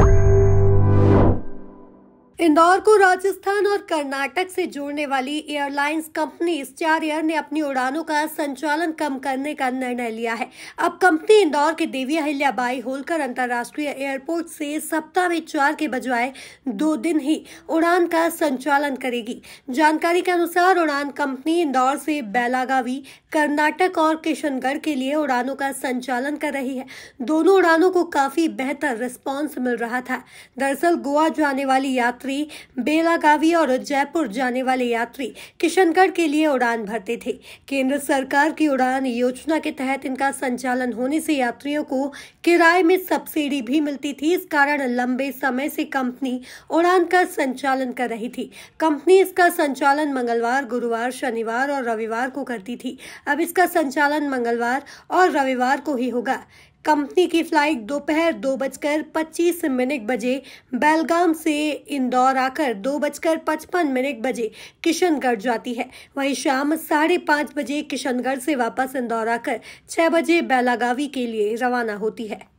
you Indore को राजस्थान और कर्नाटक से जोड़ने वाली एयरलाइंस कंपनी स्टार एयर ने अपनी उड़ानों का संचालन कम करने का निर्णय लिया है अब कंपनी इंदौर के देवी बाई होलकर अंतर्राष्ट्रीय एयरपोर्ट से सप्ताह में चार के बजाय दो दिन ही उड़ान का संचालन करेगी जानकारी के अनुसार उड़ान कंपनी इंदौर से बैलागावी कर्नाटक और किशनगढ़ के लिए उड़ानों का संचालन कर रही है दोनों उड़ानों को काफी बेहतर रिस्पॉन्स मिल रहा था दरअसल गोवा जाने वाली यात्री दिल्ली बेलागावी और जयपुर जाने वाले यात्री किशनगढ़ के लिए उड़ान भरते थे केंद्र सरकार की उड़ान योजना के तहत इनका संचालन होने से यात्रियों को किराए में सब्सिडी भी मिलती थी इस कारण लंबे समय से कंपनी उड़ान का संचालन कर रही थी कंपनी इसका संचालन मंगलवार गुरुवार शनिवार और रविवार को करती थी अब इसका संचालन मंगलवार और रविवार को ही होगा कंपनी की फ्लाइट दोपहर दो, दो बजकर पच्चीस मिनट बजे बेलगाम से इंदौर आकर दो बजकर पचपन मिनट बजे किशनगढ़ जाती है वहीं शाम साढ़े पाँच बजे किशनगढ़ से वापस इंदौर आकर छः बजे बेलागावी के लिए रवाना होती है